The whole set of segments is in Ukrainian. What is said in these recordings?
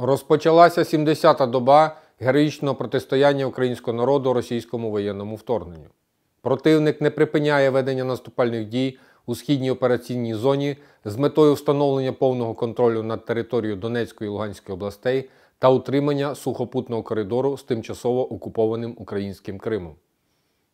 Розпочалася 70-та доба героїчного протистояння українського народу російському воєнному вторгненню. Противник не припиняє ведення наступальних дій у східній операційній зоні з метою встановлення повного контролю над територією Донецької і Луганської областей та утримання сухопутного коридору з тимчасово окупованим українським Кримом.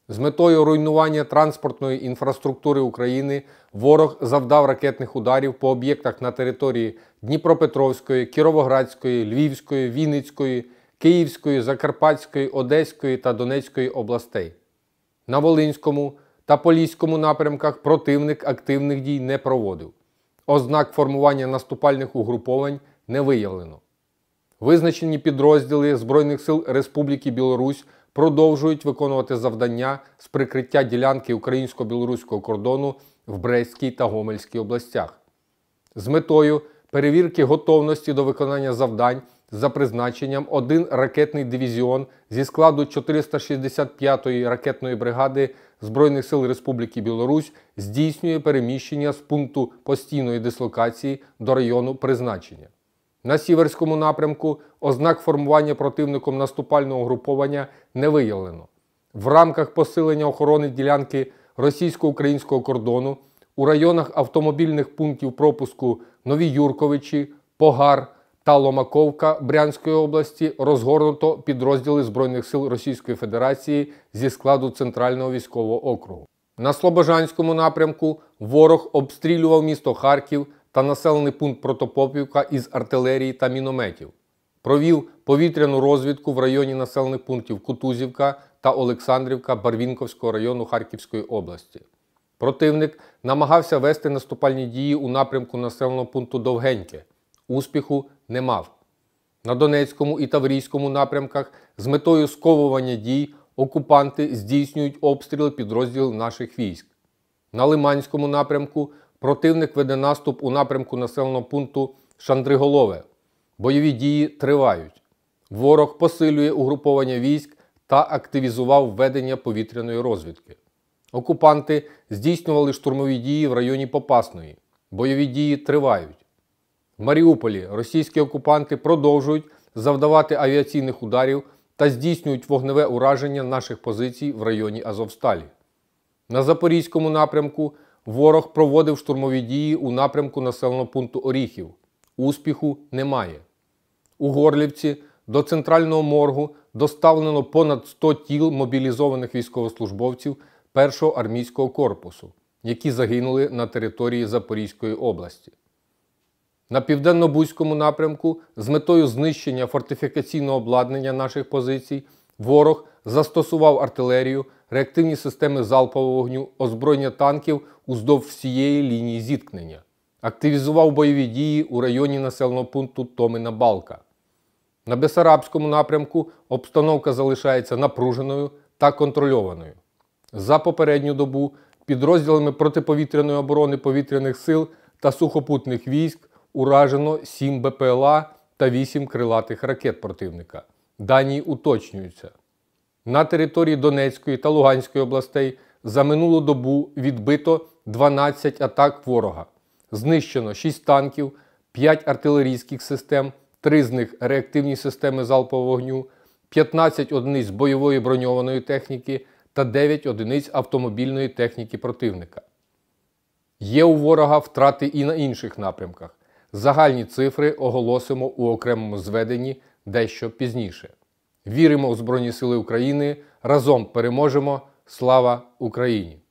З метою руйнування транспортної інфраструктури України ворог завдав ракетних ударів по об'єктах на території Дніпропетровської, Кіровоградської, Львівської, Вінницької, Київської, Закарпатської, Одеської та Донецької областей. На Волинському та Поліському напрямках противник активних дій не проводив. Ознак формування наступальних угруповань не виявлено. Визначені підрозділи Збройних сил Республіки Білорусь продовжують виконувати завдання з прикриття ділянки українсько-білоруського кордону в Брестській та Гомельській областях з метою перевірки готовності до виконання завдань за призначенням один ракетний дивізіон зі складу 465-ї ракетної бригади Збройних сил Республіки Білорусь здійснює переміщення з пункту постійної дислокації до району призначення. На сіверському напрямку ознак формування противником наступального угруповання не виявлено. В рамках посилення охорони ділянки російсько-українського кордону у районах автомобільних пунктів пропуску Нові Юрковичі, Погар та Ломаковка Брянської області розгорнуто підрозділи Збройних сил Російської Федерації зі складу Центрального військового округу. На Слобожанському напрямку ворог обстрілював місто Харків та населений пункт Протопопівка із артилерії та мінометів. Провів повітряну розвідку в районі населених пунктів Кутузівка та Олександрівка Барвінковського району Харківської області. Противник намагався вести наступальні дії у напрямку населеного пункту Довгеньке. Успіху не мав. На Донецькому і Таврійському напрямках з метою сковування дій окупанти здійснюють обстріли підрозділів наших військ. На Лиманському напрямку противник веде наступ у напрямку населеного пункту Шандриголове. Бойові дії тривають. Ворог посилює угруповання військ та активізував ведення повітряної розвідки. Окупанти здійснювали штурмові дії в районі Попасної. Бойові дії тривають. В Маріуполі російські окупанти продовжують завдавати авіаційних ударів та здійснюють вогневе ураження наших позицій в районі Азовсталі. На Запорізькому напрямку Ворог проводив штурмові дії у напрямку населеного пункту Оріхів. Успіху немає. У Горлівці до центрального моргу доставлено понад 100 тіл мобілізованих військовослужбовців 1-го армійського корпусу, які загинули на території Запорізької області. На південно-бузькому напрямку з метою знищення фортифікаційного обладнання наших позицій. Ворог застосував артилерію, реактивні системи залпового вогню, озброєння танків уздовж всієї лінії зіткнення, активізував бойові дії у районі населеного пункту Томина Балка. На Бесарабському напрямку обстановка залишається напруженою та контрольованою. За попередню добу підрозділами протиповітряної оборони повітряних сил та сухопутних військ уражено 7 БПЛА та 8 крилатих ракет противника. Дані уточнюються. На території Донецької та Луганської областей за минулу добу відбито 12 атак ворога. Знищено 6 танків, 5 артилерійських систем, 3 з них реактивні системи залпового вогню, 15 одиниць бойової броньованої техніки та 9 одиниць автомобільної техніки противника. Є у ворога втрати і на інших напрямках. Загальні цифри оголосимо у окремому зведенні дещо пізніше. Віримо у Збройні Сили України. Разом переможемо! Слава Україні!